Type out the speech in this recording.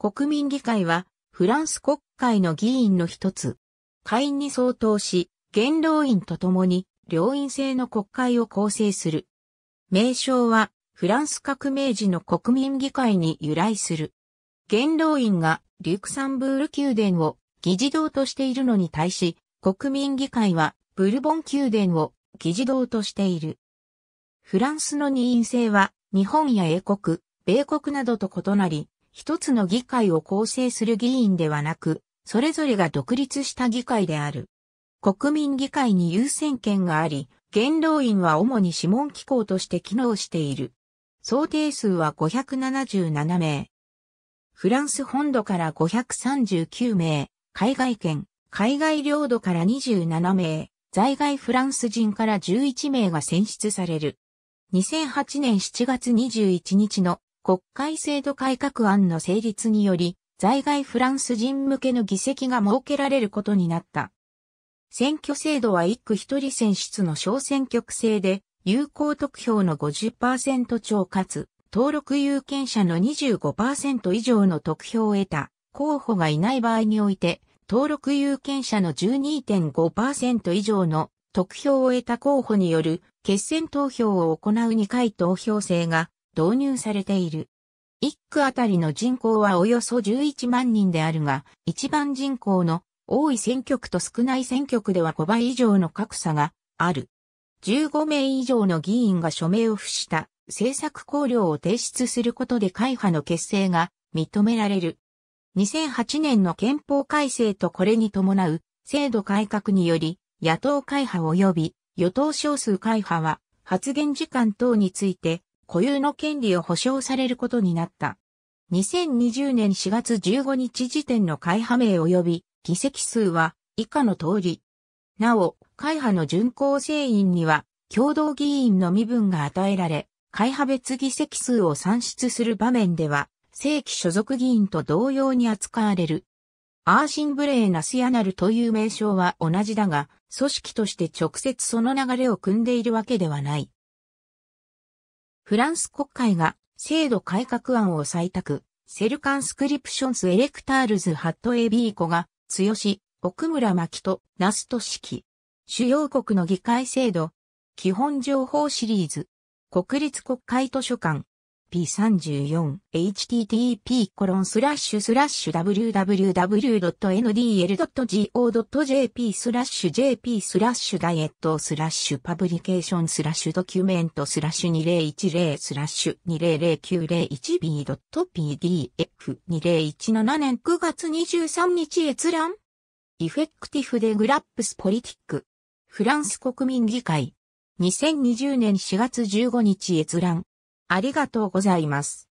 国民議会は、フランス国会の議員の一つ。会員に相当し、元老院と共に、両院制の国会を構成する。名称は、フランス革命時の国民議会に由来する。元老院がリュクサンブール宮殿を議事堂としているのに対し、国民議会はブルボン宮殿を議事堂としている。フランスの二院制は日本や英国、米国などと異なり、一つの議会を構成する議員ではなく、それぞれが独立した議会である。国民議会に優先権があり、元老院は主に諮問機構として機能している。想定数は577名。フランス本土から539名、海外圏、海外領土から27名、在外フランス人から11名が選出される。2008年7月21日の国会制度改革案の成立により、在外フランス人向けの議席が設けられることになった。選挙制度は一区一人選出の小選挙区制で、有効得票の50%超かつ、登録有権者の25%以上の得票を得た候補がいない場合において、登録有権者の12.5%以上の得票を得た候補による決選投票を行う2回投票制が導入されている。一区あたりの人口はおよそ11万人であるが、一番人口の多い選挙区と少ない選挙区では5倍以上の格差がある。15名以上の議員が署名を付した政策考慮を提出することで会派の結成が認められる。2008年の憲法改正とこれに伴う制度改革により野党会派及び与党少数会派は発言時間等について固有の権利を保障されることになった。2020年4月15日時点の会派名及び議席数は以下の通り。なお、会派の巡行成員には共同議員の身分が与えられ、会派別議席数を算出する場面では、正規所属議員と同様に扱われる。アーシンブレーナスヤナルという名称は同じだが、組織として直接その流れを組んでいるわけではない。フランス国会が制度改革案を採択、セルカンスクリプションスエレクタールズハットエビーコが、強し、奥村巻とナスト式。主要国の議会制度、基本情報シリーズ、国立国会図書館、P. http://www.ndl.go.jp コロンススララッッシシュュスラッシュ jp スラッシュダイエットスラッシュパブリケーションスラッシュドキュメントスラッシュ2010スラッシュ 200901b.pdf2017 年9月23日閲覧イフェクティフでグラップスポリティックフランス国民議会2020年4月15日閲覧ありがとうございます。